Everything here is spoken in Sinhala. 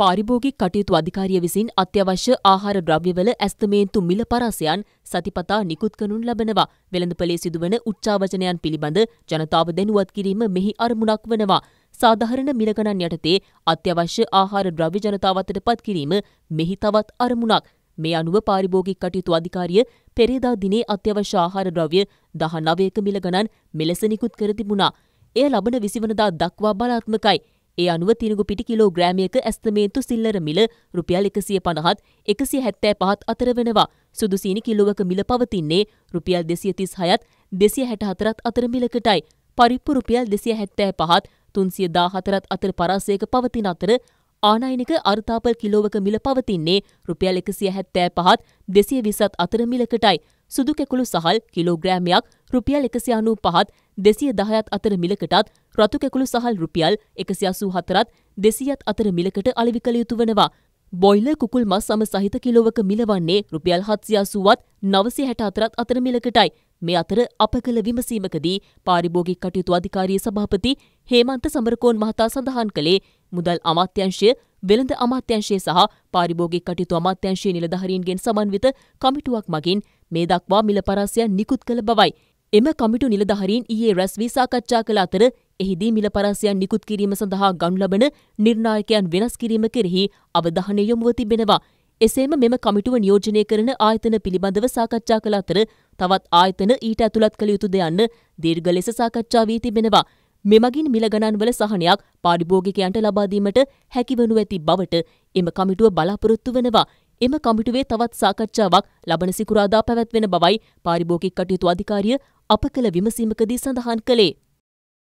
පාරිභෝගික කටයුතු අධිකාරිය විසින් අත්‍යවශ්‍ය ආහාර ද්‍රව්‍යවල ඇස්තමේන්තු මිල පරාසයන් සතිපතා නිකුත් කරනු ලබනවා. වෙළඳපළේ සිදුවන උච්චාවචනයන් පිළිබඳ ජනතාව දැනුවත් කිරීම මෙහි අරමුණක් වනවා. සාධාරණ මිල ගණන් යටතේ අත්‍යවශ්‍ය ආහාර ද්‍රව්‍ය ජනතාව අතට පත් කිරීම මෙහි තවත් අරමුණක්. මේ අනුව පාරිභෝගික කටයුතු අධිකාරිය පෙරේදා දිනේ අත්‍යවශ්‍ය ආහාර ද්‍රව්‍ය 19ක මිල ගණන් මෙලෙස නිකුත් කර තිබුණා. එය ලබන 20 වනදා දක්වා බලාත්මකයි. ඒ අනුව තිරිඟු පිටි කිලෝග්‍රෑමයක ඇස්තමේන්තු සිල්ලර මිල රුපියල් එකසිය පණහත් එකසිය හැත්තෑ පහත් අතර වෙනවා. සුදුසීනි කිල්ලුවක මිල පවතින්නේ රුපියල් දෙසිය තිස් හයත් දෙසිය හැට හතරත් අතර මිලකටයි. පරිප්පු රුපියල් දෙසිය හැත්තෑ පහත් තුන්සිය දා හතරත් අතර පරාසයක පවතින අතර ආනයිනික අර්තාපල් කිලෝවක මිල පවතින්නේ රුපියල් එකසිය හැත්තෑ පහත් දෙසිය විසත් අතර මිලකටයි. සුදු කෙකුළු සහල් කිලෝග්‍රෑමයක් රුපියල් එකසි අනූ පහත් දෙසිය දහයත් අතර මිලකටත් රතු කැකුළු සහල් රුපියල් එකසි අසූ හතරත් දෙසියත් අතර මිලකට අලිවි කළ යුතු වනවා. බොයිල කුකුල් මස් සම සහිත කිලෝවක මිලවන්නේ රුපියල් හත්සියාසුවත් නවසි හැට අතරත් අතර මිලකටයි. මේ අතර අප කළ විමසීමකදී පාරිභෝගික කටයුතු අධිකාරී සභාපති හේමන්ත සමරකෝන් මහතා සඳහන් කළේ මුදල් අමාත්‍යංශය වෙළඳ අමාත්‍යංශය සහ පාරිභෝගික කටයුතු අමාත්‍යංශයේ නිලධාරීන්ගෙන් සමන්විත කමිටුවක් මගින් මේ දක්වා මිල පරාසය නිකුත් කළ බවයි. එම කමිටු නිලධහරින් ඊයේ රැස් වී සාකච්ඡා කළ අතර එහිදී මිල පරාසයන් නිකුත් කිරීම සඳහා ගනු ලබන නිර්ණායකයන් වෙනස් කිරීම කෙරෙහි අවධානය යොමුව තිබෙනවා. එසේම මෙම කමිටුව නියෝජනය කරන ආයතන පිළිබඳව සාකච්ඡා කළ අතර තවත් ආයතන ඊට ඇතුළත් කළ යුතු දෙයන්න දීර්ඝ ලෙස සාකච්ඡා වී තිබෙනවා. මෙමගින් මිල ගණන්වල සහනයක් පාරිභෝගිකයන්ට ලබාදීමට හැකිවනු ඇති බවට එම කමිටුව බලාපොරොත්තු වනවා. එම කමිටුවේ තවත් සාකච්ඡාවක් ලබන සිකුරාදා පැවැත්වෙන බවයි පාරිභෝගික කටයුතු අධිකාරිය අප කළ විමසීමකදී සඳහන් කළේ.